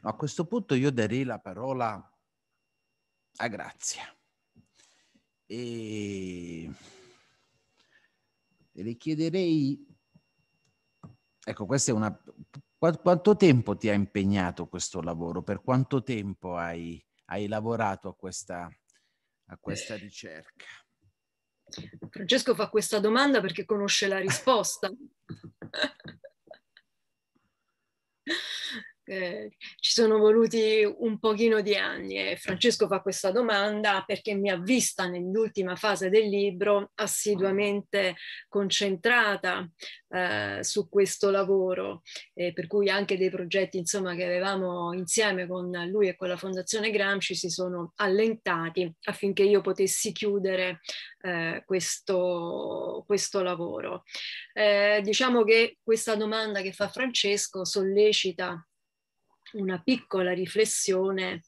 No, a questo punto io darei la parola a Grazia e le chiederei, ecco, questa è una... Quanto tempo ti ha impegnato questo lavoro? Per quanto tempo hai, hai lavorato a questa, a questa ricerca? Francesco fa questa domanda perché conosce la risposta. eh, ci sono voluti un pochino di anni e Francesco fa questa domanda perché mi ha vista nell'ultima fase del libro assiduamente concentrata eh, su questo lavoro, eh, per cui anche dei progetti insomma, che avevamo insieme con lui e con la Fondazione Gramsci si sono allentati affinché io potessi chiudere eh, questo, questo, lavoro. Eh, diciamo che questa domanda che fa Francesco sollecita una piccola riflessione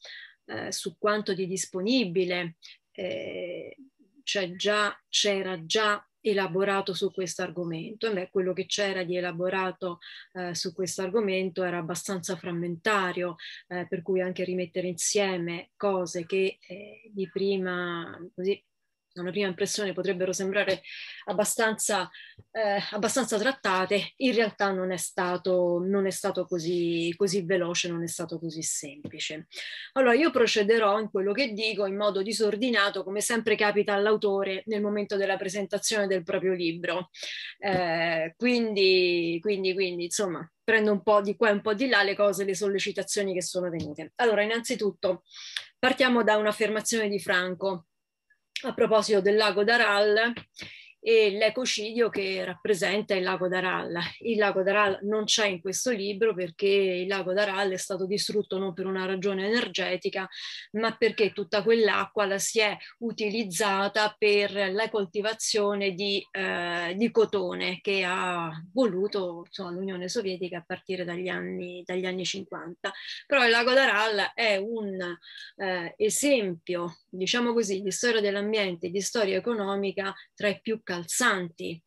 eh, su quanto di disponibile eh, cioè c'era già, già elaborato su questo argomento. E quello che c'era di elaborato eh, su questo argomento era abbastanza frammentario, eh, per cui anche rimettere insieme cose che eh, di prima così, a una prima impressione potrebbero sembrare abbastanza, eh, abbastanza trattate, in realtà non è stato, non è stato così, così, veloce, non è stato così semplice. Allora io procederò in quello che dico in modo disordinato, come sempre capita all'autore nel momento della presentazione del proprio libro. Eh, quindi, quindi, quindi, insomma, prendo un po' di qua e un po' di là le cose, le sollecitazioni che sono venute. Allora, innanzitutto, partiamo da un'affermazione di Franco a proposito del lago d'Aral, e l'ecocidio che rappresenta il lago d'Aral. Il lago d'Aral non c'è in questo libro perché il lago d'Aral è stato distrutto non per una ragione energetica, ma perché tutta quell'acqua la si è utilizzata per la coltivazione di, eh, di cotone che ha voluto l'Unione Sovietica a partire dagli anni, dagli anni 50. Però il lago d'Aral è un eh, esempio, diciamo così, di storia dell'ambiente, di storia economica tra i più calzanti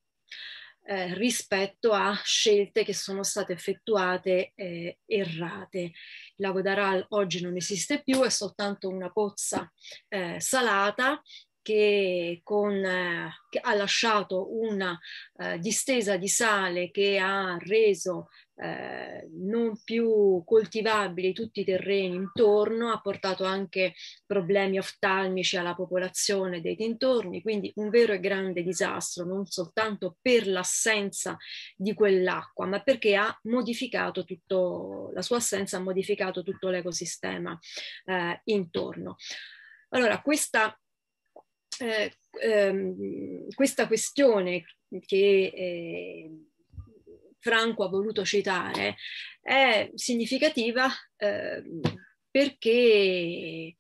eh, rispetto a scelte che sono state effettuate eh, errate. Il lago d'Aral oggi non esiste più, è soltanto una pozza eh, salata che, con, eh, che, ha lasciato una eh, distesa di sale che ha reso eh, non più coltivabili tutti i terreni intorno, ha portato anche problemi oftalmici alla popolazione dei dintorni, quindi un vero e grande disastro, non soltanto per l'assenza di quell'acqua, ma perché ha modificato tutto, la sua assenza ha modificato tutto l'ecosistema eh, intorno. Allora, questa, eh, ehm, questa questione che eh, Franco ha voluto citare è significativa eh, perché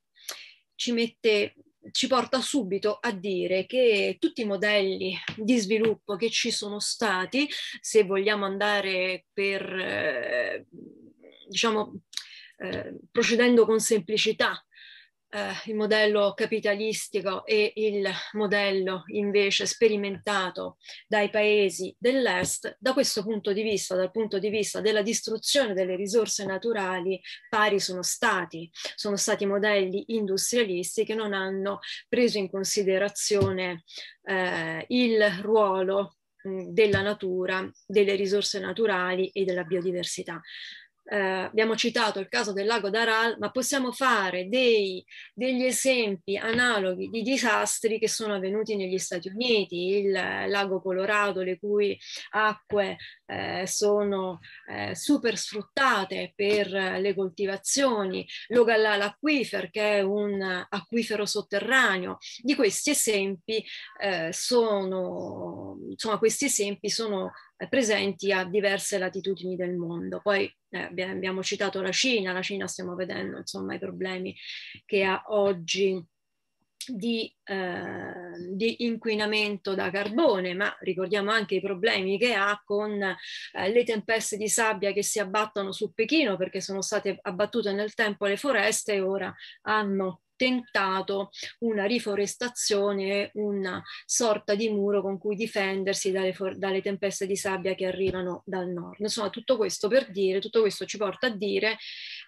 ci, mette, ci porta subito a dire che tutti i modelli di sviluppo che ci sono stati, se vogliamo andare per, eh, diciamo, eh, procedendo con semplicità eh, il modello capitalistico e il modello invece sperimentato dai paesi dell'est, da questo punto di vista, dal punto di vista della distruzione delle risorse naturali, pari sono stati. Sono stati modelli industrialisti che non hanno preso in considerazione eh, il ruolo mh, della natura, delle risorse naturali e della biodiversità eh, abbiamo citato il caso del lago d'Aral, ma possiamo fare dei, degli esempi analoghi di disastri che sono avvenuti negli Stati Uniti, il eh, lago Colorado, le cui acque eh, sono eh, super sfruttate per eh, le coltivazioni, Logalal Aquifer, che è un acquifero sotterraneo. Di questi esempi eh, sono, insomma, questi esempi sono eh, presenti a diverse latitudini del mondo. Poi eh, abbiamo citato la Cina, la Cina stiamo vedendo insomma i problemi che ha oggi di, eh, di, inquinamento da carbone, ma ricordiamo anche i problemi che ha con eh, le tempeste di sabbia che si abbattono su Pechino perché sono state abbattute nel tempo le foreste e ora hanno tentato una riforestazione, una sorta di muro con cui difendersi dalle, dalle, tempeste di sabbia che arrivano dal nord. Insomma, tutto questo per dire, tutto questo ci porta a dire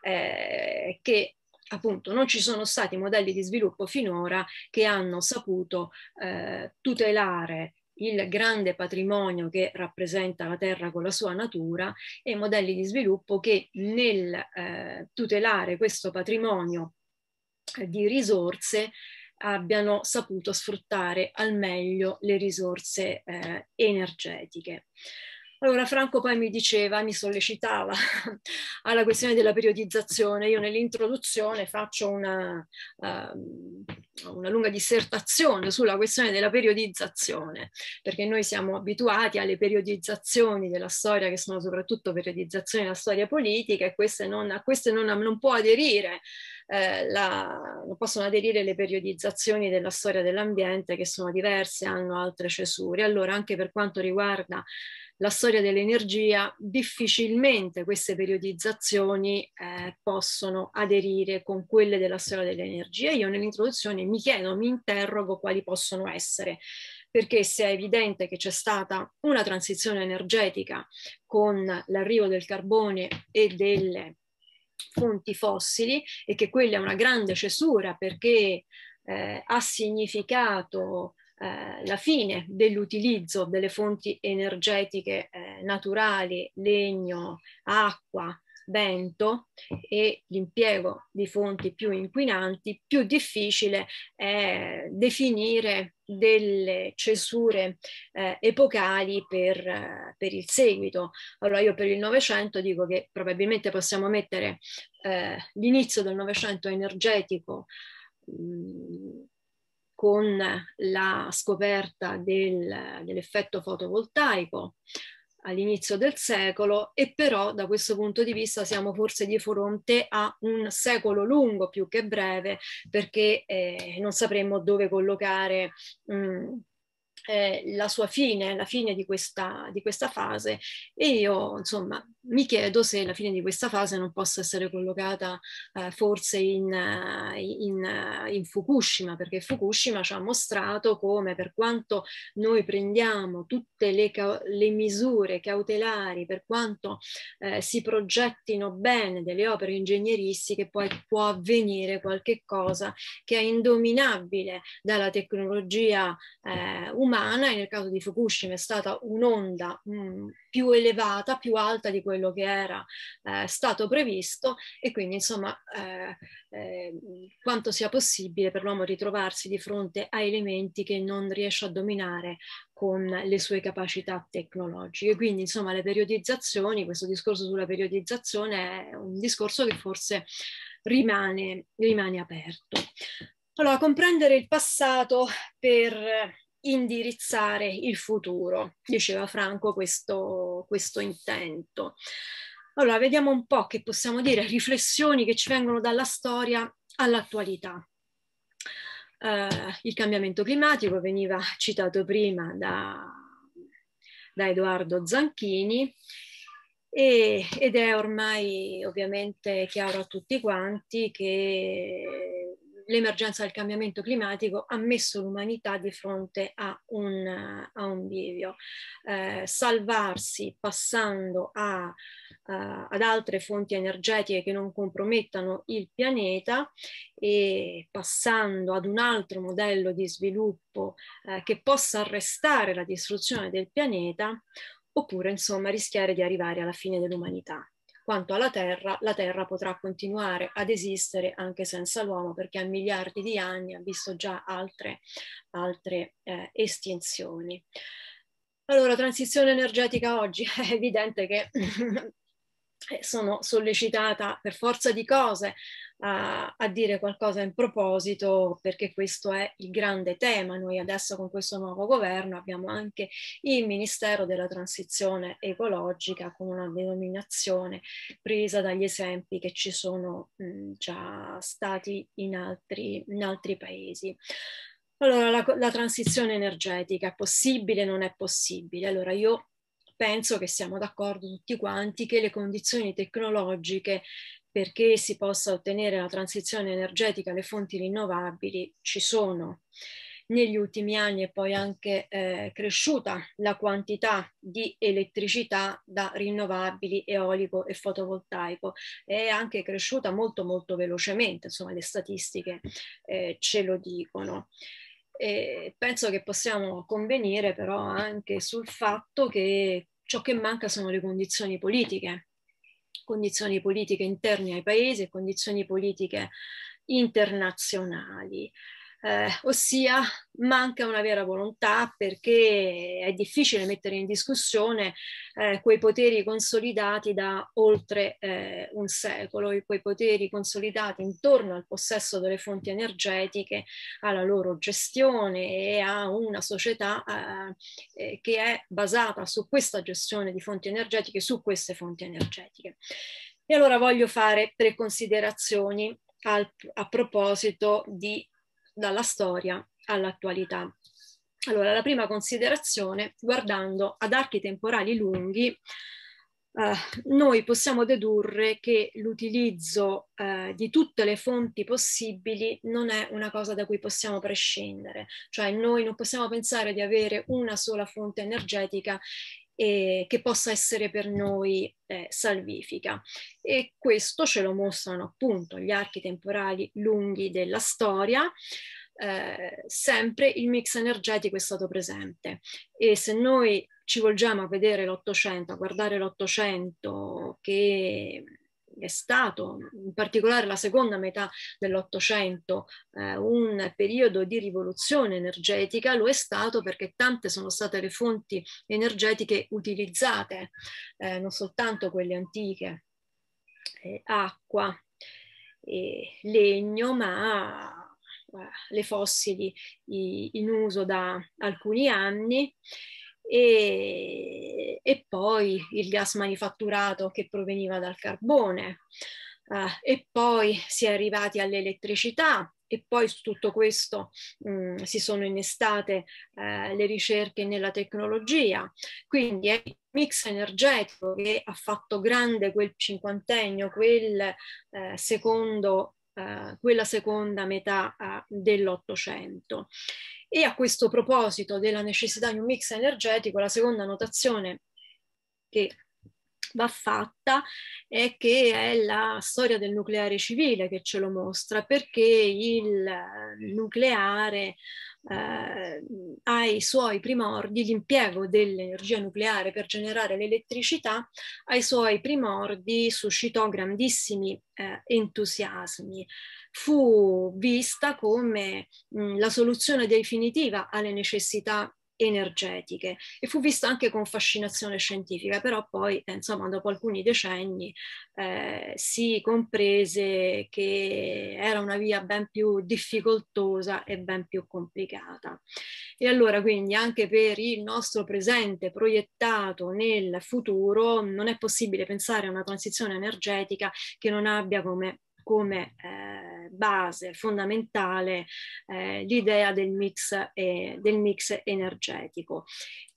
eh, che appunto non ci sono stati modelli di sviluppo finora che hanno saputo eh, tutelare il grande patrimonio che rappresenta la terra con la sua natura e modelli di sviluppo che nel eh, tutelare questo patrimonio di risorse abbiano saputo sfruttare al meglio le risorse eh, energetiche. Allora Franco poi mi diceva, mi sollecitava alla questione della periodizzazione. Io nell'introduzione faccio una, uh, una, lunga dissertazione sulla questione della periodizzazione, perché noi siamo abituati alle periodizzazioni della storia, che sono soprattutto periodizzazioni della storia politica, e queste non, a queste non, non può aderire. Eh, la, non possono aderire le periodizzazioni della storia dell'ambiente che sono diverse, hanno altre cesure. Allora, anche per quanto riguarda la storia dell'energia, difficilmente queste periodizzazioni eh, possono aderire con quelle della storia dell'energia. Io nell'introduzione mi chiedo, mi interrogo quali possono essere perché se è evidente che c'è stata una transizione energetica con l'arrivo del carbone e delle fonti fossili e che quella è una grande cesura perché eh, ha significato eh, la fine dell'utilizzo delle fonti energetiche eh, naturali, legno, acqua, vento e l'impiego di fonti più inquinanti, più difficile è definire delle cesure eh, epocali per, eh, per, il seguito. Allora io per il Novecento dico che probabilmente possiamo mettere eh, l'inizio del Novecento energetico mh, mm, con la scoperta del, dell'effetto fotovoltaico all'inizio del secolo e però da questo punto di vista siamo forse di fronte a un secolo lungo più che breve perché eh, non sapremmo dove collocare mh, mm, eh, la sua fine, la fine di questa, di questa fase e io insomma mi chiedo se la fine di questa fase non possa essere collocata eh, forse in, eh, in, eh, in, Fukushima, perché Fukushima ci ha mostrato come per quanto noi prendiamo tutte le, le misure cautelari, per quanto eh, si progettino bene delle opere ingegneristiche, poi può avvenire qualche cosa che è indominabile dalla tecnologia eh, umana e nel caso di Fukushima è stata un'onda mm, più elevata, più alta di quella quello che era eh, stato previsto e quindi insomma eh, eh quanto sia possibile per l'uomo ritrovarsi di fronte a elementi che non riesce a dominare con le sue capacità tecnologiche. Quindi insomma le periodizzazioni, questo discorso sulla periodizzazione è un discorso che forse rimane, rimane aperto. Allora, comprendere il passato per indirizzare il futuro, diceva Franco questo, questo intento. Allora, vediamo un po' che possiamo dire, riflessioni che ci vengono dalla storia all'attualità. Uh, il cambiamento climatico veniva citato prima da, da Edoardo Zanchini e, ed è ormai ovviamente chiaro a tutti quanti che l'emergenza del cambiamento climatico ha messo l'umanità di fronte a un, a un bivio. Eh, salvarsi passando a, a, eh, ad altre fonti energetiche che non compromettano il pianeta e passando ad un altro modello di sviluppo eh, che possa arrestare la distruzione del pianeta oppure insomma rischiare di arrivare alla fine dell'umanità quanto alla Terra, la Terra potrà continuare ad esistere anche senza l'uomo perché a miliardi di anni ha visto già altre, altre eh, estinzioni. Allora, transizione energetica oggi, è evidente che eh, sono sollecitata per forza di cose a, a, dire qualcosa in proposito perché questo è il grande tema. Noi adesso con questo nuovo governo abbiamo anche il Ministero della Transizione Ecologica con una denominazione presa dagli esempi che ci sono mh, mm, già stati in altri, in altri paesi. Allora, la, la transizione energetica è possibile o non è possibile? Allora, io penso che siamo d'accordo tutti quanti che le condizioni tecnologiche perché si possa ottenere la transizione energetica le fonti rinnovabili ci sono. Negli ultimi anni è poi anche eh, cresciuta la quantità di elettricità da rinnovabili, eolico e fotovoltaico. È anche cresciuta molto molto velocemente, insomma le statistiche eh, ce lo dicono. E penso che possiamo convenire però anche sul fatto che ciò che manca sono le condizioni politiche condizioni politiche interne ai paesi e condizioni politiche internazionali eh, ossia manca una vera volontà perché è difficile mettere in discussione eh, quei poteri consolidati da oltre eh, un secolo, quei poteri consolidati intorno al possesso delle fonti energetiche, alla loro gestione e a una società eh, eh, che è basata su questa gestione di fonti energetiche, su queste fonti energetiche. E allora voglio fare tre considerazioni al, a proposito di dalla storia all'attualità. Allora, la prima considerazione, guardando ad archi temporali lunghi, eh, noi possiamo dedurre che l'utilizzo eh, di tutte le fonti possibili non è una cosa da cui possiamo prescindere, cioè noi non possiamo pensare di avere una sola fonte energetica e che possa essere per noi eh, salvifica. E questo ce lo mostrano appunto gli archi temporali lunghi della storia. Eh, sempre il mix energetico è stato presente e se noi ci volgiamo a vedere l'Ottocento, a guardare l'Ottocento che è stato, in particolare la seconda metà dell'Ottocento, eh, un periodo di rivoluzione energetica, lo è stato perché tante sono state le fonti energetiche utilizzate, eh, non soltanto quelle antiche, eh, acqua, legno, ma eh, le fossili in uso da alcuni anni e, e poi il gas manifatturato che proveniva dal carbone. Uh, e poi si è arrivati all'elettricità e poi su tutto questo mh, mm, si sono innestate uh, le ricerche nella tecnologia. Quindi è il mix energetico che ha fatto grande quel cinquantennio, quel, uh, secondo, quella seconda metà dell'Ottocento. E a questo proposito della necessità di un mix energetico, la seconda notazione che va fatta è che è la storia del nucleare civile che ce lo mostra, perché il nucleare eh, ai suoi primordi, l'impiego dell'energia nucleare per generare l'elettricità, ai suoi primordi suscitò grandissimi eh, entusiasmi fu vista come mh, mm, la soluzione definitiva alle necessità energetiche e fu vista anche con fascinazione scientifica, però poi eh, insomma dopo alcuni decenni eh, si comprese che era una via ben più difficoltosa e ben più complicata. E allora quindi anche per il nostro presente proiettato nel futuro non è possibile pensare a una transizione energetica che non abbia come come eh, base fondamentale eh, l'idea del mix, eh, del mix energetico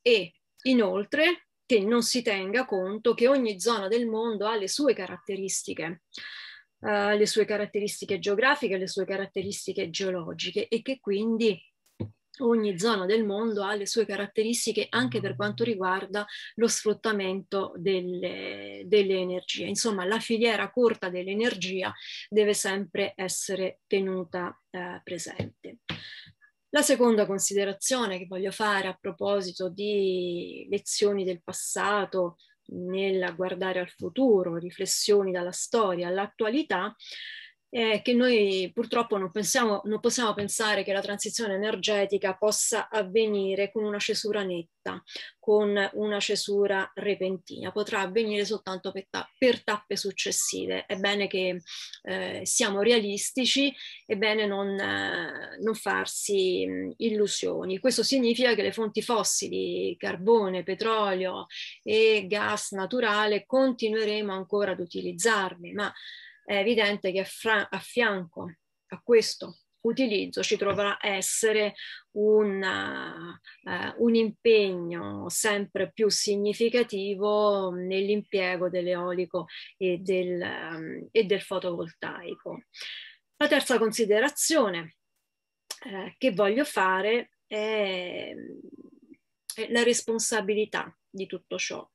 e inoltre che non si tenga conto che ogni zona del mondo ha le sue caratteristiche. Uh, le sue caratteristiche geografiche, le sue caratteristiche geologiche e che quindi ogni zona del mondo ha le sue caratteristiche anche per mm. quanto riguarda lo sfruttamento delle, delle energie. Insomma, la filiera corta dell'energia deve sempre essere tenuta eh, presente. La seconda considerazione che voglio fare a proposito di lezioni del passato nel guardare al futuro, riflessioni dalla storia all'attualità, è eh, che noi purtroppo non, pensiamo, non possiamo pensare che la transizione energetica possa avvenire con una cesura netta, con una cesura repentina, potrà avvenire soltanto per, ta- per tappe successive. È bene che eh, siamo realistici, è bene non, eh, non farsi mh, mm, illusioni. Questo significa che le fonti fossili, carbone, petrolio e gas naturale, continueremo ancora ad utilizzarle, ma è evidente che fra, a fianco a questo utilizzo ci dovrà essere una, uh, eh, eh, un impegno sempre più significativo nell'impiego dell'eolico e del, um, e del fotovoltaico. La terza considerazione eh, che voglio fare è, è, la responsabilità di tutto ciò.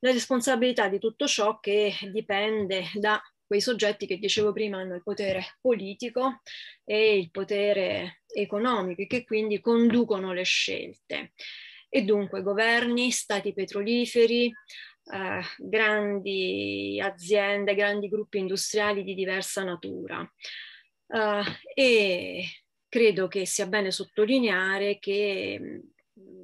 La responsabilità di tutto ciò che dipende da quei soggetti che dicevo prima hanno il potere politico e il potere economico e che quindi conducono le scelte. E dunque governi, stati petroliferi, eh, grandi aziende, grandi gruppi industriali di diversa natura. Eh, e credo che sia bene sottolineare che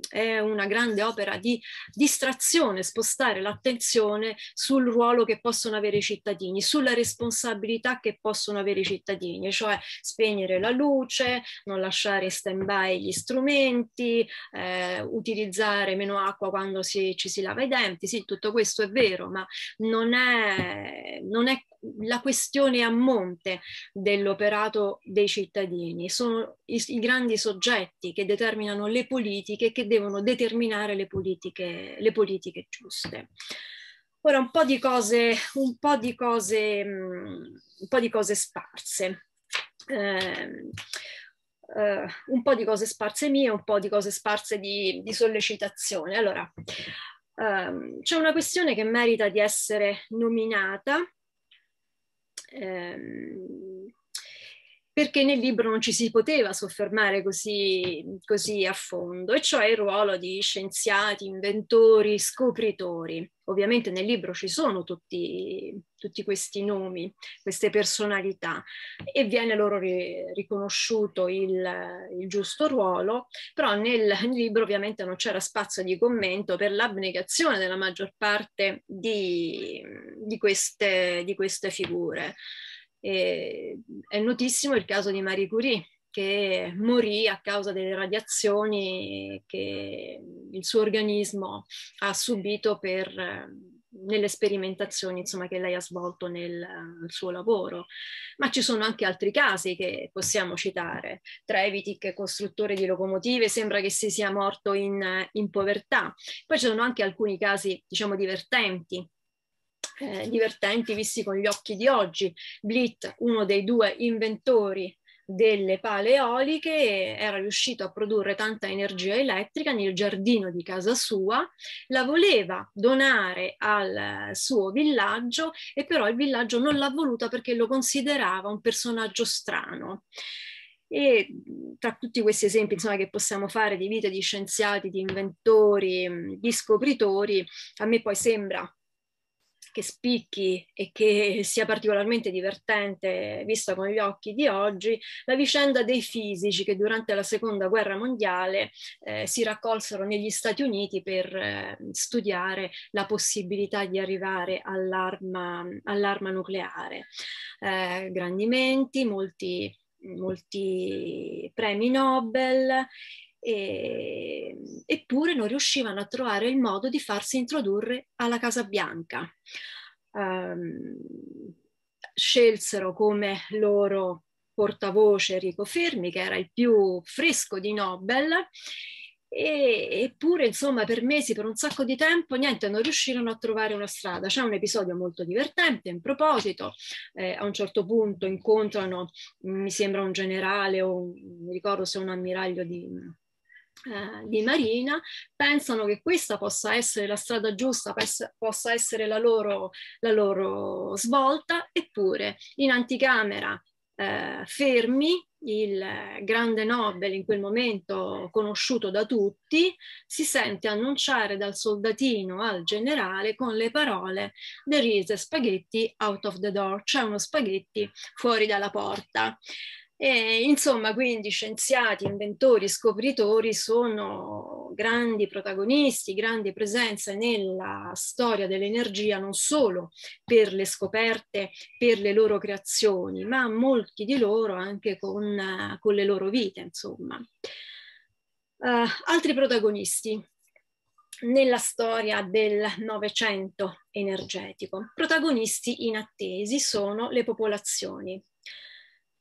è una grande opera di distrazione, spostare l'attenzione sul ruolo che possono avere i cittadini, sulla responsabilità che possono avere i cittadini, cioè spegnere la luce, non lasciare stand-by gli strumenti, eh, utilizzare meno acqua quando si, ci si lava i denti. Sì, tutto questo è vero, ma non è, non è la questione a monte dell'operato dei cittadini, sono i, i, grandi soggetti che determinano le politiche, che devono determinare le politiche, le politiche giuste. Ora un po' di cose, un po di cose, un po di cose sparse. Ehm, eh, Uh, un po' di cose sparse mie, un po' di cose sparse di, di sollecitazione. Allora, um, c'è una questione che merita di essere nominata um, perché nel libro non ci si poteva soffermare così, così a fondo, e cioè il ruolo di scienziati, inventori, scopritori. Ovviamente nel libro ci sono tutti, tutti questi nomi, queste personalità, e viene loro ri- riconosciuto il, il, giusto ruolo, però nel libro ovviamente non c'era spazio di commento per l'abnegazione della maggior parte di, di, queste, di queste figure. E è notissimo il caso di Marie Curie, che morì a causa delle radiazioni che il suo organismo ha subito per, eh, nelle sperimentazioni insomma, che lei ha svolto nel, nel, eh, suo lavoro. Ma ci sono anche altri casi che possiamo citare. Trevitic, costruttore di locomotive, sembra che si sia morto in, eh, in povertà. Poi ci sono anche alcuni casi, diciamo, divertenti, eh, divertenti visti con gli occhi di oggi. Blit, uno dei due inventori delle pale eoliche, era riuscito a produrre tanta energia elettrica nel giardino di casa sua, la voleva donare al suo villaggio e però il villaggio non l'ha voluta perché lo considerava un personaggio strano. E tra tutti questi esempi insomma, che possiamo fare di vite di scienziati, di inventori, di scopritori, a me poi sembra che spicchi e che sia particolarmente divertente vista con gli occhi di oggi, la vicenda dei fisici che durante la seconda guerra mondiale eh, si raccolsero negli Stati Uniti per eh, studiare la possibilità di arrivare all'arma, all'arma nucleare. Eh, grandi menti, molti molti premi Nobel e, ehm, eppure non riuscivano a trovare il modo di farsi introdurre alla Casa Bianca. Um, scelsero come loro portavoce Enrico Fermi, che era il più fresco di Nobel, e, eppure, insomma, per mesi, per un sacco di tempo, niente, non riuscirono a trovare una strada. C'è un episodio molto divertente in proposito. Eh, a un certo punto incontrano, mi sembra, un generale o un, mi ricordo se un ammiraglio di, eh, di Marina pensano che questa possa essere la strada giusta, possa essere la loro, la loro svolta, eppure in anticamera eh, fermi, il grande Nobel in quel momento conosciuto da tutti, si sente annunciare dal soldatino al generale con le parole There is a spaghetti out of the door, c'è cioè uno spaghetti fuori dalla porta. E, insomma, quindi scienziati, inventori, scopritori sono grandi protagonisti, grandi presenze nella storia dell'energia, non solo per le scoperte, per le loro creazioni, ma molti di loro anche con, con le loro vite, insomma. Uh, altri protagonisti nella storia del Novecento energetico. Protagonisti inattesi sono le popolazioni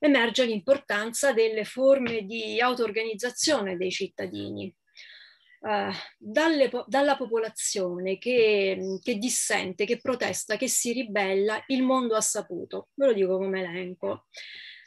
emerge l'importanza delle forme di auto-organizzazione dei cittadini. Uh, dalle, dalla popolazione che, che, dissente, che protesta, che si ribella, il mondo ha saputo. Ve lo dico come elenco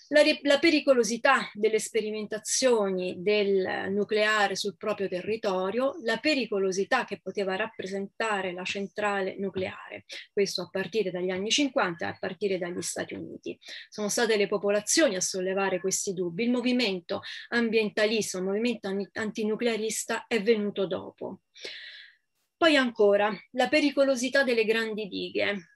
la, la pericolosità delle sperimentazioni del nucleare sul proprio territorio, la pericolosità che poteva rappresentare la centrale nucleare, questo a partire dagli anni 50 e a partire dagli Stati Uniti. Sono state le popolazioni a sollevare questi dubbi, il movimento ambientalista, il movimento antinuclearista è venuto dopo. Poi ancora, la pericolosità delle grandi dighe,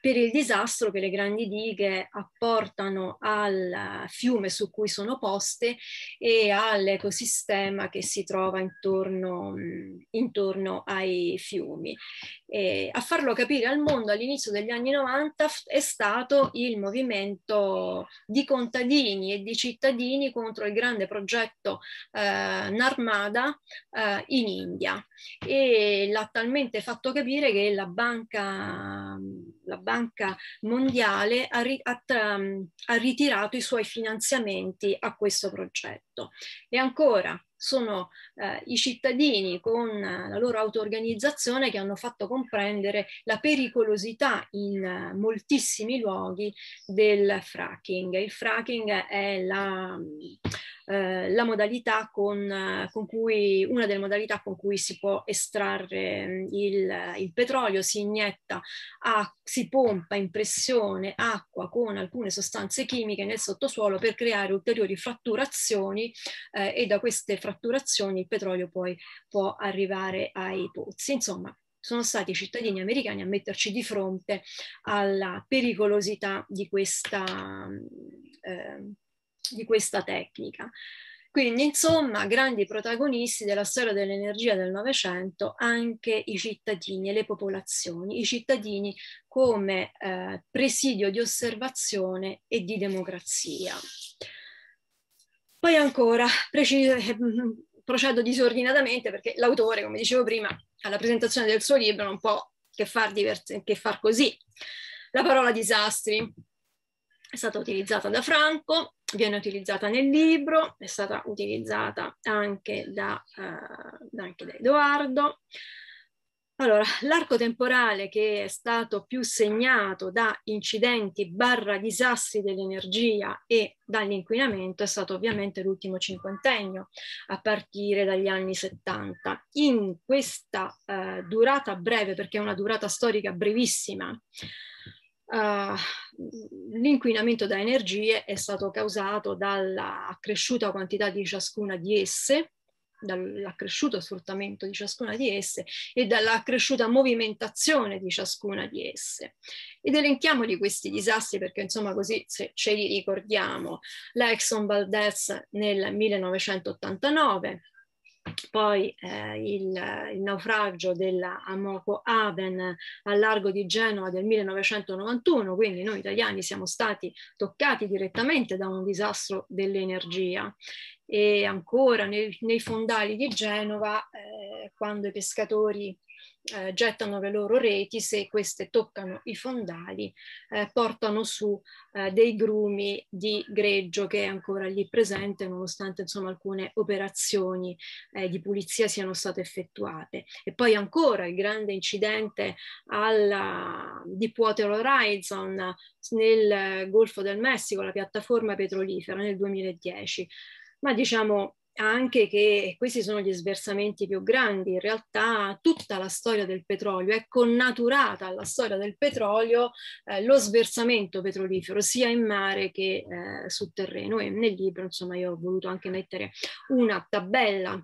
per il disastro che le grandi dighe apportano al fiume su cui sono poste e all'ecosistema che si trova intorno, mm, intorno ai fiumi. E a farlo capire al mondo all'inizio degli anni 90 è stato il movimento di contadini e di cittadini contro il grande progetto eh, Narmada eh, in India e l'ha talmente fatto capire che la banca mm, la Banca Mondiale ha, ri, ha, ha ritirato i suoi finanziamenti a questo progetto. E ancora, sono eh, i cittadini con eh, la loro auto-organizzazione che hanno fatto comprendere la pericolosità in eh, moltissimi luoghi del fracking. Il fracking è la, eh, la modalità con, eh, con, cui, una delle modalità con cui si può estrarre mm, il, il petrolio, si inietta, a, si pompa in pressione acqua con alcune sostanze chimiche nel sottosuolo per creare ulteriori fratturazioni eh, e da queste fratturazioni il petrolio poi può arrivare ai pozzi. Insomma, sono stati i cittadini americani a metterci di fronte alla pericolosità di questa, eh, di questa tecnica. Quindi, insomma, grandi protagonisti della storia dell'energia del Novecento anche i cittadini e le popolazioni, i cittadini come eh, presidio di osservazione e di democrazia. Poi ancora, preciso, eh, mm, procedo disordinatamente perché l'autore, come dicevo prima, alla presentazione del suo libro non può che far, divert- che far così. La parola disastri è stata utilizzata da Franco, viene utilizzata nel libro, è stata utilizzata anche da, uh, anche da Edoardo. Allora, l'arco temporale che è stato più segnato da incidenti barra disastri dell'energia e dall'inquinamento è stato ovviamente l'ultimo cinquantennio, a partire dagli anni 70. In questa eh, durata breve, perché è una durata storica brevissima, Uh, l'inquinamento da energie è stato causato dalla accresciuta quantità di ciascuna di esse, dall'accresciuto sfruttamento di ciascuna di esse e dall'accresciuta movimentazione di ciascuna di esse. Ed elenchiamo di questi disastri perché insomma così se ce li ricordiamo. La Exxon Valdez nel 1989, poi eh, il, il, naufragio della Amoco Aven al largo di Genova del 1991, quindi noi italiani siamo stati toccati direttamente da un disastro dell'energia e ancora nei, nei fondali di Genova eh, quando i pescatori eh, gettano le loro reti, se queste toccano i fondali, eh, portano su eh, dei grumi di greggio che è ancora lì presente, nonostante insomma, alcune operazioni eh, di pulizia siano state effettuate. E poi ancora il grande incidente alla Water Horizon nel Golfo del Messico, la piattaforma petrolifera nel 2010. Ma diciamo anche che questi sono gli sversamenti più grandi, in realtà tutta la storia del petrolio è connaturata alla storia del petrolio eh, lo sversamento petrolifero sia in mare che eh, sul terreno e nel libro insomma io ho voluto anche mettere una tabella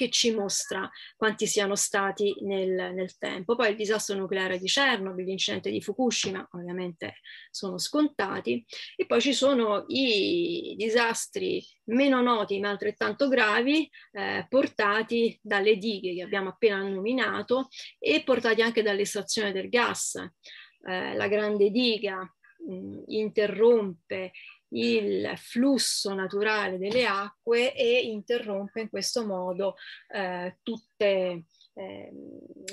che ci mostra quanti siano stati nel, nel tempo. Poi il disastro nucleare di Chernobyl, l'incidente di Fukushima, ovviamente sono scontati, e poi ci sono i disastri meno noti ma altrettanto gravi eh, portati dalle dighe che abbiamo appena nominato e portati anche dall'estrazione del gas. Eh, la grande diga mh, interrompe il flusso naturale delle acque e interrompe in questo modo eh, tutte, eh,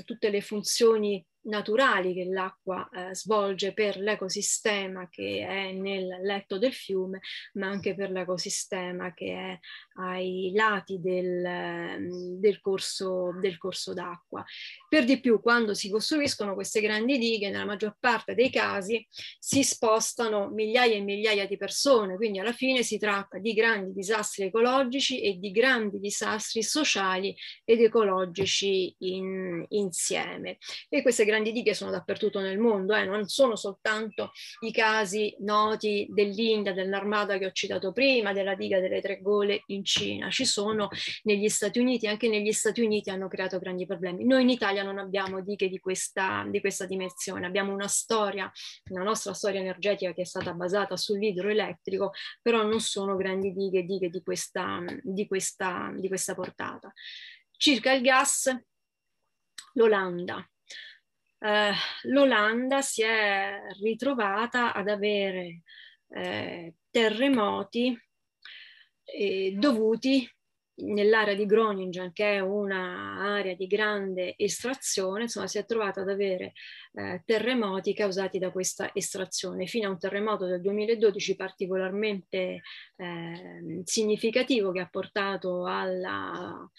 tutte le funzioni naturali che l'acqua eh, svolge per l'ecosistema che è nel letto del fiume, ma anche per l'ecosistema che è ai lati del, ehm, del, corso, del corso d'acqua. Per di più, quando si costruiscono queste grandi dighe, nella maggior parte dei casi si spostano migliaia e migliaia di persone, quindi alla fine si tratta di grandi disastri ecologici e di grandi disastri sociali ed ecologici in, insieme. E queste grandi grandi dighe sono dappertutto nel mondo, eh, non sono soltanto i casi noti dell'India, dell'Armada che ho citato prima, della diga delle tre gole in Cina, ci sono negli Stati Uniti, anche negli Stati Uniti hanno creato grandi problemi. Noi in Italia non abbiamo dighe di questa, di questa dimensione, abbiamo una storia, la nostra storia energetica che è stata basata sull'idroelettrico, però non sono grandi dighe, dighe di questa, di questa, di questa portata. Circa il gas, l'Olanda eh, l'Olanda si è ritrovata ad avere eh, terremoti eh, dovuti nell'area di Groningen, che è un'area di grande estrazione, insomma, si è trovata ad avere eh, terremoti causati da questa estrazione, fino a un terremoto del 2012 particolarmente eh, significativo che ha portato alla,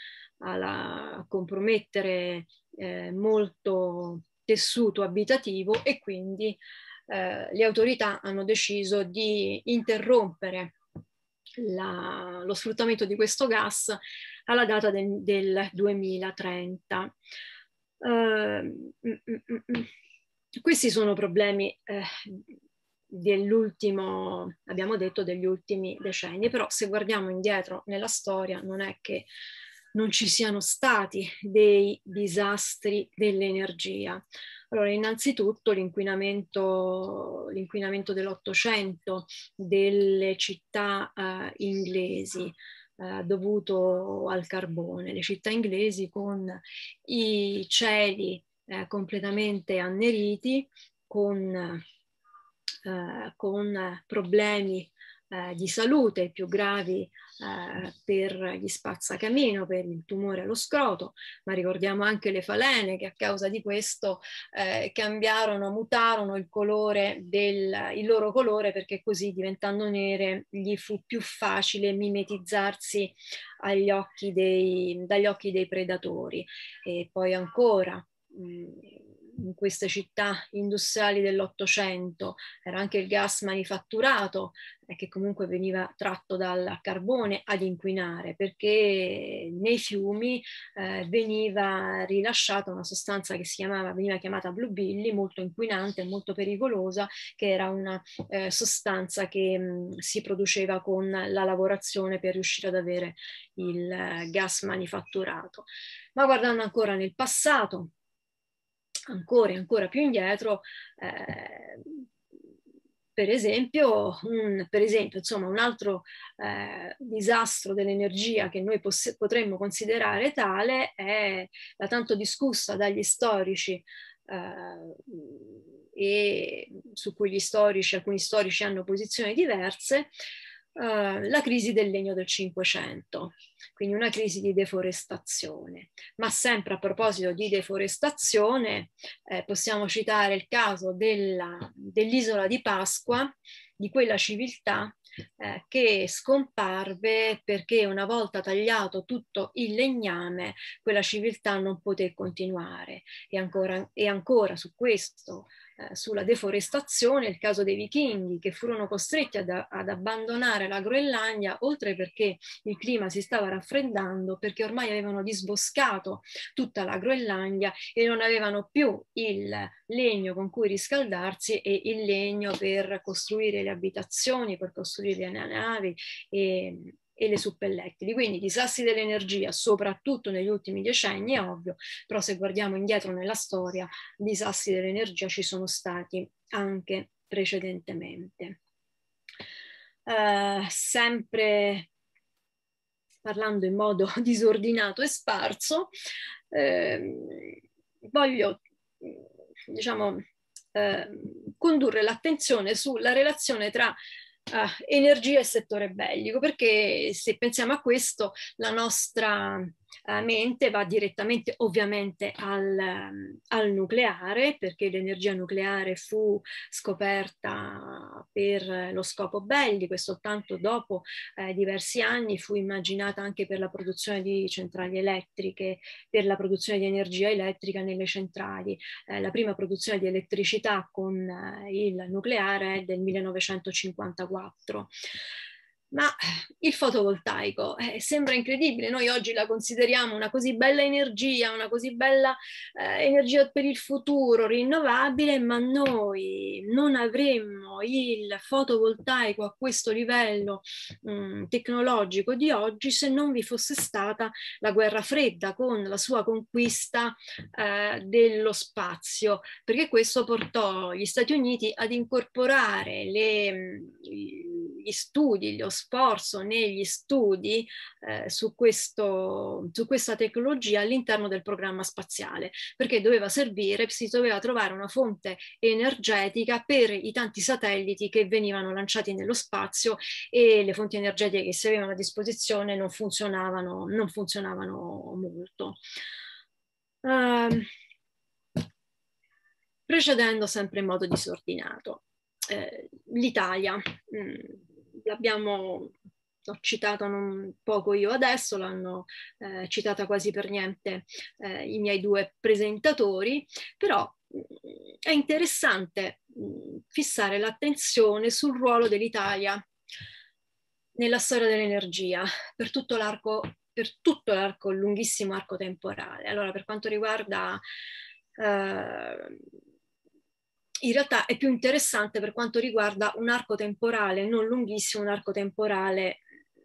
alla a compromettere eh, molto tessuto abitativo e quindi eh, le autorità hanno deciso di interrompere la, lo sfruttamento di questo gas alla data de, del 2030. Uh, ehm, mm, mm, mm, Questi sono problemi eh, dell'ultimo, abbiamo detto, degli ultimi decenni, però se guardiamo indietro nella storia non è che non ci siano stati dei disastri dell'energia. Allora, innanzitutto l'inquinamento, l'inquinamento dell'Ottocento delle città eh, inglesi eh, dovuto al carbone, le città inglesi con i cieli eh, completamente anneriti, con, eh, con problemi eh, di salute più gravi eh, per gli spazzacamino, per il tumore allo scroto, ma ricordiamo anche le falene che a causa di questo eh, cambiarono, mutarono il, colore del, il loro colore perché così diventando nere gli fu più facile mimetizzarsi agli occhi dei, dagli occhi dei predatori. E poi ancora... Mh, mm, in queste città industriali dell'Ottocento, era anche il gas manifatturato eh, che comunque veniva tratto dal carbone ad inquinare perché nei fiumi eh, veniva rilasciata una sostanza che si chiamava, veniva chiamata blue billy, molto inquinante, molto pericolosa, che era una eh, sostanza che mh, mm, si produceva con la lavorazione per riuscire ad avere il eh, gas manifatturato. Ma guardando ancora nel passato, ancora e ancora più indietro, eh, per esempio, un, per esempio insomma, un altro eh, disastro dell'energia che noi poss- potremmo considerare tale è la tanto discussa dagli storici eh, e su cui gli storici, alcuni storici hanno posizioni diverse, eh, la crisi del legno del Cinquecento, quindi una crisi di deforestazione. Ma sempre a proposito di deforestazione, eh, possiamo citare il caso dell'isola di Pasqua, di quella civiltà eh, che scomparve perché una volta tagliato tutto il legname quella civiltà non poté continuare e ancora, e ancora su questo eh, sulla deforestazione, il caso dei vichinghi che furono costretti ad, ad abbandonare la Groenlandia, oltre perché il clima si stava raffreddando, perché ormai avevano disboscato tutta la Groenlandia e non avevano più il legno con cui riscaldarsi e il legno per costruire le abitazioni, per costruire le navi e, e le suppellettili. Quindi disassi dell'energia, soprattutto negli ultimi decenni, è ovvio, però se guardiamo indietro nella storia, disassi dell'energia ci sono stati anche precedentemente. Uh, sempre parlando in modo disordinato e sparso, eh, voglio diciamo, eh, condurre l'attenzione sulla relazione tra Ah, energia e settore bellico, perché se pensiamo a questo, la nostra eh, mente va direttamente ovviamente al, ehm, al, nucleare perché l'energia nucleare fu scoperta per lo scopo bellico e soltanto dopo eh, diversi anni fu immaginata anche per la produzione di centrali elettriche, per la produzione di energia elettrica nelle centrali. Eh, la prima produzione di elettricità con eh, il nucleare è del 1954. Ma il fotovoltaico eh, sembra incredibile, noi oggi la consideriamo una così bella energia, una così bella eh, energia per il futuro, rinnovabile, ma noi non avremmo il fotovoltaico a questo livello mh, mm, tecnologico di oggi se non vi fosse stata la guerra fredda con la sua conquista eh, dello spazio, perché questo portò gli Stati Uniti ad incorporare le, mm, gli studi, gli osservatori, sforzo negli studi eh, su, questo, su, questa tecnologia all'interno del programma spaziale, perché doveva servire, si doveva trovare una fonte energetica per i tanti satelliti che venivano lanciati nello spazio e le fonti energetiche che si avevano a disposizione non funzionavano, non funzionavano molto. Uh, ehm, procedendo sempre in modo disordinato. Eh, L'Italia, mm, l'abbiamo l'ho citata non poco io adesso, l'hanno eh, citata quasi per niente eh, i miei due presentatori, però mm, è interessante mm, fissare l'attenzione sul ruolo dell'Italia nella storia dell'energia per tutto l'arco per tutto l'arco lunghissimo arco temporale. Allora, per quanto riguarda eh, in realtà è più interessante per quanto riguarda un arco temporale, non lunghissimo, un arco temporale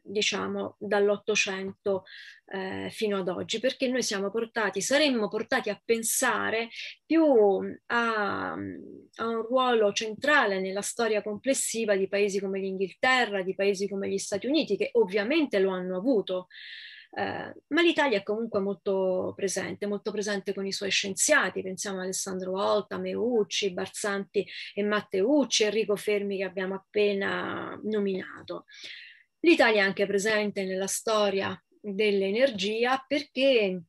diciamo dall'Ottocento eh, fino ad oggi, perché noi siamo portati, saremmo portati a pensare più a, a, un ruolo centrale nella storia complessiva di paesi come l'Inghilterra, di paesi come gli Stati Uniti, che ovviamente lo hanno avuto, eh, ma l'Italia è comunque molto presente, molto presente con i suoi scienziati, pensiamo a Alessandro Volta, Meucci, Barzanti e Matteucci, Enrico Fermi che abbiamo appena nominato. L'Italia è anche presente nella storia dell'energia perché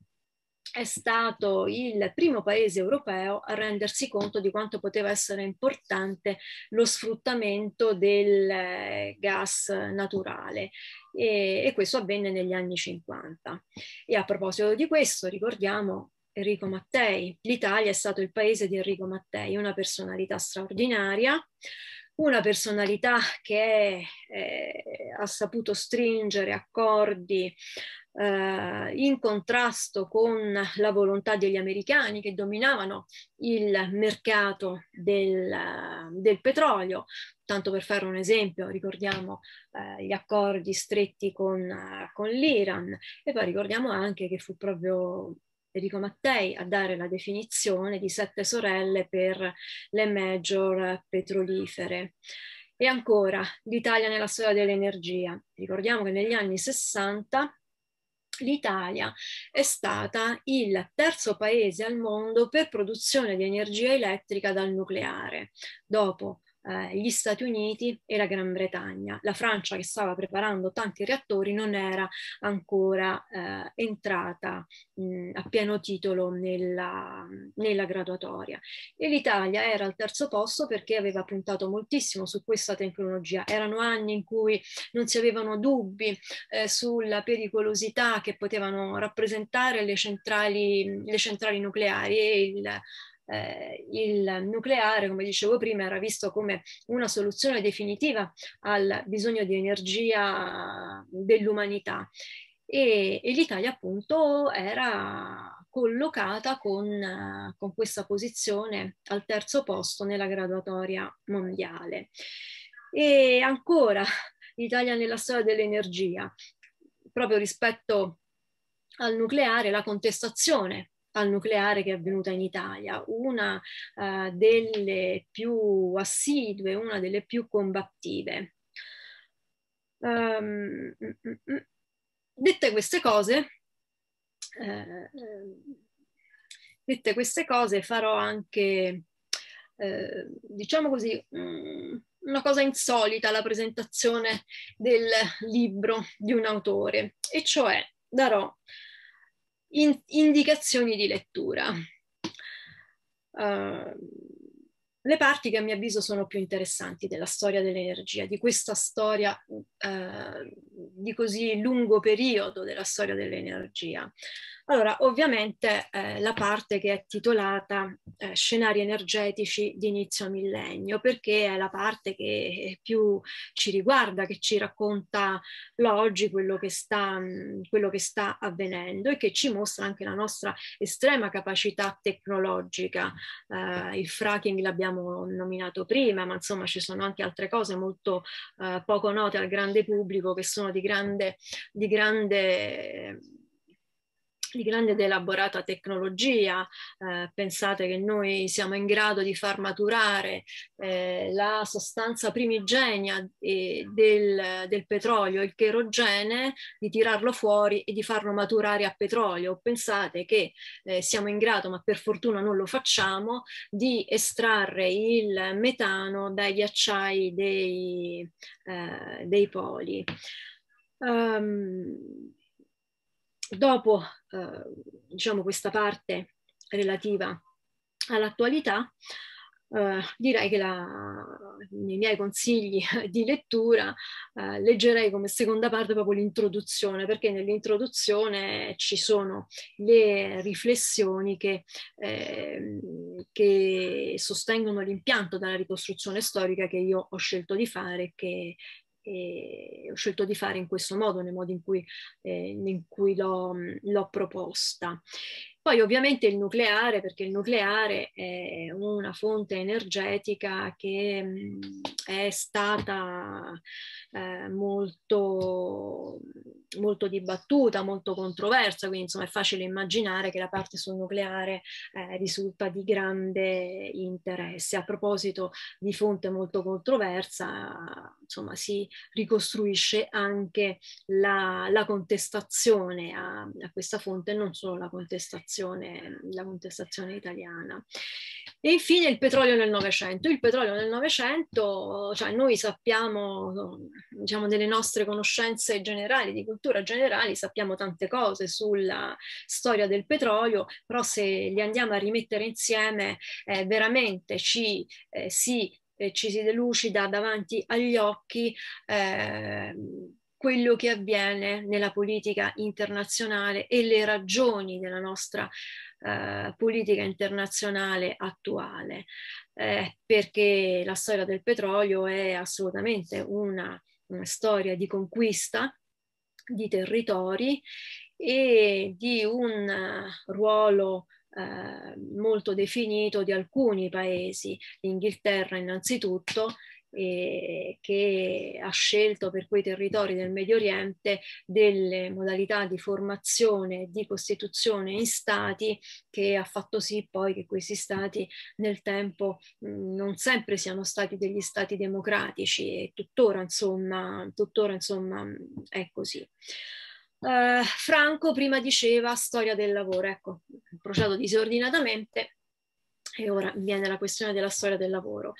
è stato il primo paese europeo a rendersi conto di quanto poteva essere importante lo sfruttamento del eh, gas naturale e, e questo avvenne negli anni 50. E a proposito di questo ricordiamo Enrico Mattei. L'Italia è stato il paese di Enrico Mattei, una personalità straordinaria, una personalità che eh, ha saputo stringere accordi, eh, in contrasto con la volontà degli americani che dominavano il mercato del, del petrolio. Tanto per fare un esempio, ricordiamo eh, gli accordi stretti con, con l'Iran e poi ricordiamo anche che fu proprio Enrico Mattei a dare la definizione di sette sorelle per le major petrolifere. E ancora l'Italia nella storia dell'energia. Ricordiamo che negli anni 60 l'Italia è stata il terzo paese al mondo per produzione di energia elettrica dal nucleare, dopo eh, gli Stati Uniti e la Gran Bretagna. La Francia che stava preparando tanti reattori non era ancora eh, entrata mh, a pieno titolo nella, nella graduatoria e l'Italia era al terzo posto perché aveva puntato moltissimo su questa tecnologia. Erano anni in cui non si avevano dubbi eh, sulla pericolosità che potevano rappresentare le centrali, le centrali nucleari e il eh, il nucleare, come dicevo prima, era visto come una soluzione definitiva al bisogno di energia dell'umanità e, e l'Italia appunto era collocata con, con, questa posizione al terzo posto nella graduatoria mondiale. E ancora l'Italia nella storia dell'energia, proprio rispetto al nucleare, la contestazione al nucleare che è avvenuta in Italia, una uh, delle più assidue, una delle più combattive. Um, dette queste cose, eh, dette queste cose farò anche, eh, diciamo così, mh, mm, una cosa insolita la presentazione del libro di un autore, e cioè darò in, indicazioni di lettura. Uh, le parti che a mio avviso sono più interessanti della storia dell'energia, di questa storia eh, di così lungo periodo della storia dell'energia. Allora, ovviamente eh, la parte che è titolata eh, Scenari energetici di inizio millennio, perché è la parte che più ci riguarda, che ci racconta l'oggi, quello, che sta, mm, quello che sta avvenendo e che ci mostra anche la nostra estrema capacità tecnologica. Eh, il fracking l'abbiamo nominato prima, ma insomma ci sono anche altre cose molto eh, poco note al grande pubblico che sono di grande, di grande di grande ed elaborata tecnologia. Eh, pensate che noi siamo in grado di far maturare eh, la sostanza primigenia eh, del, del, petrolio, il cherogene, di tirarlo fuori e di farlo maturare a petrolio. Pensate che eh, siamo in grado, ma per fortuna non lo facciamo, di estrarre il metano dai ghiacciai dei, eh, dei poli. Um, dopo eh, diciamo questa parte relativa all'attualità, eh, direi che la, nei miei consigli di lettura eh, leggerei come seconda parte proprio l'introduzione, perché nell'introduzione ci sono le riflessioni che, ehm, che sostengono l'impianto della ricostruzione storica che io ho scelto di fare, e che e ho scelto di fare in questo modo, nel modo in cui, eh, in cui l'ho, l'ho proposta. Poi ovviamente il nucleare, perché il nucleare è una fonte energetica che mm, è stata eh, molto, molto, dibattuta, molto controversa, quindi insomma è facile immaginare che la parte sul nucleare eh, risulta di grande interesse. A proposito di fonte molto controversa, insomma si ricostruisce anche la, la contestazione a, a questa fonte, non solo la contestazione contestazione, la contestazione italiana. E infine il petrolio nel Novecento. Il petrolio nel Novecento, cioè noi sappiamo, diciamo, delle nostre conoscenze generali, di cultura generali, sappiamo tante cose sulla storia del petrolio, però se li andiamo a rimettere insieme, eh, veramente ci eh, si eh, ci si delucida davanti agli occhi eh, quello che avviene nella politica internazionale e le ragioni della nostra eh, politica internazionale attuale, eh, perché la storia del petrolio è assolutamente una, una storia di conquista di territori e di un eh, ruolo eh, molto definito di alcuni paesi, l'Inghilterra innanzitutto, eh, che ha scelto per quei territori del Medio Oriente delle modalità di formazione e di costituzione in stati che ha fatto sì poi che questi stati nel tempo mh, non sempre siano stati degli stati democratici e tuttora insomma, tuttora, insomma è così. Uh, Franco prima diceva storia del lavoro, ecco, procedo disordinatamente e ora viene la questione della storia del lavoro.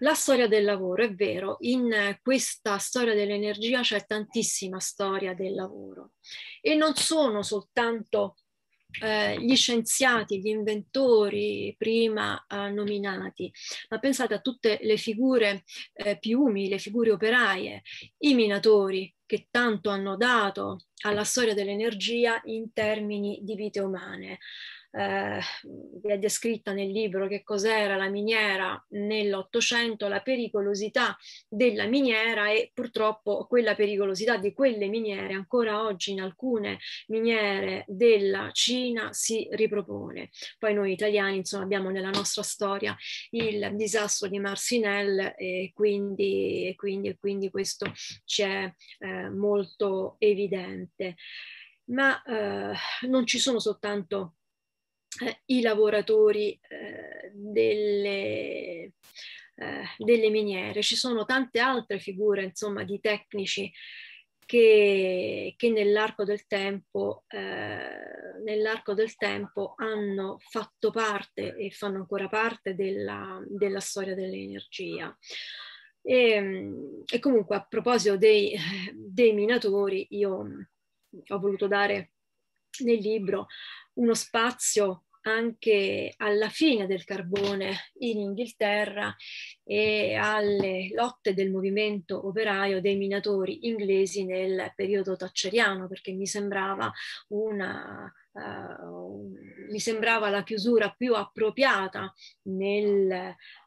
La storia del lavoro, è vero, in questa storia dell'energia c'è tantissima storia del lavoro e non sono soltanto eh, gli scienziati, gli inventori prima eh, nominati, ma pensate a tutte le figure eh, più umili, le figure operaie, i minatori che tanto hanno dato alla storia dell'energia in termini di vite umane eh, vi è descritta nel libro che cos'era la miniera nell'Ottocento, la pericolosità della miniera e purtroppo quella pericolosità di quelle miniere ancora oggi in alcune miniere della Cina si ripropone. Poi noi italiani insomma abbiamo nella nostra storia il disastro di Marsinel e quindi, e quindi, e quindi questo ci è eh, molto evidente ma eh, non ci sono soltanto eh, i lavoratori eh, delle, eh, delle, miniere. Ci sono tante altre figure, insomma, di tecnici che, che nell'arco, del tempo, eh, nell'arco del tempo hanno fatto parte e fanno ancora parte della, della storia dell'energia. E, e, comunque a proposito dei, dei, minatori, io ho voluto dare nel libro uno spazio anche alla fine del carbone in Inghilterra e alle lotte del movimento operaio dei minatori inglesi nel periodo tacceriano, perché mi sembrava una eh, mi sembrava la chiusura più appropriata nel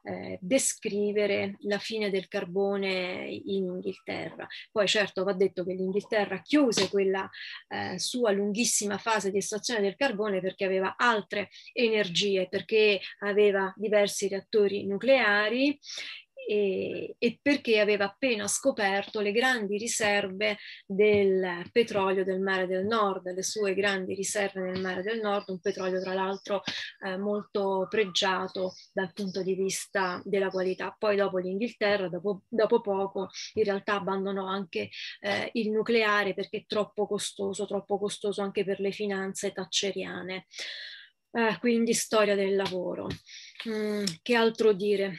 eh, descrivere la fine del carbone in Inghilterra. Poi certo va detto che l'Inghilterra chiuse quella eh, sua lunghissima fase di estrazione del carbone perché aveva altre energie, perché aveva diversi reattori nucleari e, e, perché aveva appena scoperto le grandi riserve del petrolio del mare del nord, le sue grandi riserve nel mare del nord, un petrolio tra l'altro eh, molto pregiato dal punto di vista della qualità. Poi dopo l'Inghilterra, dopo, dopo poco, in realtà abbandonò anche eh, il nucleare perché è troppo costoso, troppo costoso anche per le finanze tacceriane. Eh, quindi storia del lavoro. Mm, che altro dire?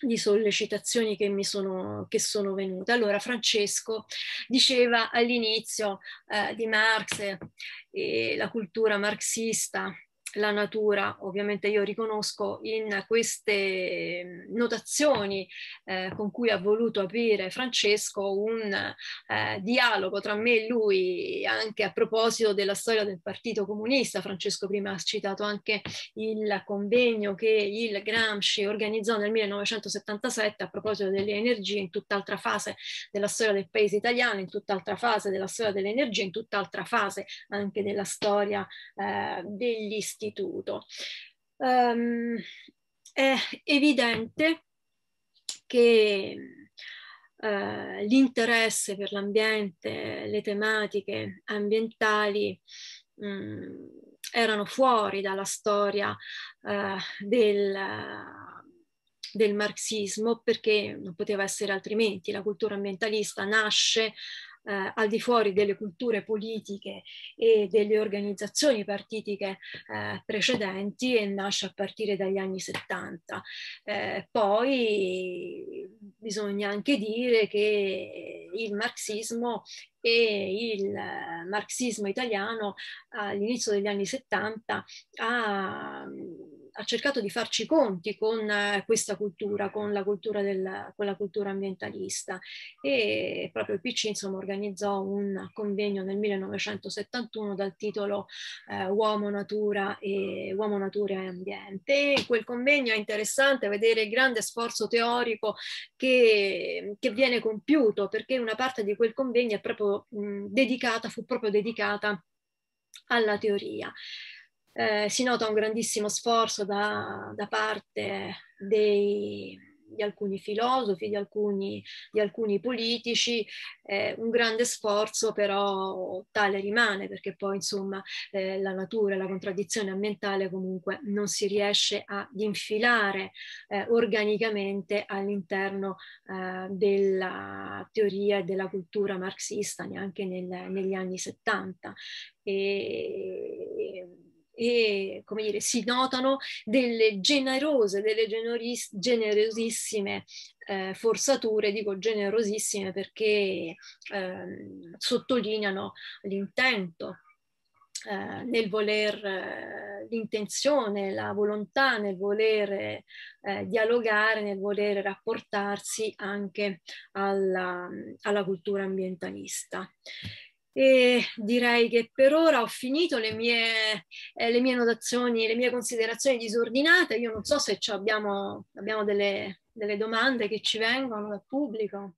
di sollecitazioni che mi sono, che sono venute. Allora, Francesco diceva all'inizio eh, di Marx e la cultura marxista la natura, ovviamente io riconosco in queste ehm, notazioni eh, con cui ha voluto aprire Francesco un eh, dialogo tra me e lui anche a proposito della storia del Partito Comunista. Francesco prima ha citato anche il convegno che il Gramsci organizzò nel 1977 a proposito delle energie in tutt'altra fase della storia del paese italiano, in tutt'altra fase della storia dell'energia, in tutt'altra fase anche della storia eh, degli stili istituto. Um, ehm, è evidente che uh, l'interesse per l'ambiente, le tematiche ambientali um, erano fuori dalla storia uh, del, del marxismo perché non poteva essere altrimenti. La cultura ambientalista nasce eh, al di fuori delle culture politiche e delle organizzazioni partitiche eh, precedenti e nasce a partire dagli anni 70. Eh, poi bisogna anche dire che il marxismo e il marxismo italiano all'inizio degli anni 70 ha ha cercato di farci i conti con eh, questa cultura, con la cultura, del, con la cultura ambientalista e proprio il PC insomma, organizzò un convegno nel 1971 dal titolo eh, Uomo, natura e, Uomo, Natura e Ambiente. E quel convegno è interessante vedere il grande sforzo teorico che, che viene compiuto perché una parte di quel convegno è proprio mh, dedicata, fu proprio dedicata alla teoria. Eh, si nota un grandissimo sforzo da, da parte dei, di alcuni filosofi, di alcuni, di alcuni politici, eh, un grande sforzo però tale rimane perché poi insomma eh, la natura e la contraddizione ambientale comunque non si riesce ad infilare eh, organicamente all'interno eh, della teoria e della cultura marxista neanche nel, negli anni 70. E, e come dire, si notano delle generose, delle generis, generosissime eh, forzature, dico generosissime perché eh, sottolineano l'intento. Eh, nel voler eh, l'intenzione, la volontà, nel voler eh, dialogare, nel voler rapportarsi anche alla, alla cultura ambientalista. E direi che per ora ho finito le mie, eh, le mie notazioni, le mie considerazioni disordinate. Io non so se abbiamo, abbiamo delle, delle domande che ci vengono dal pubblico.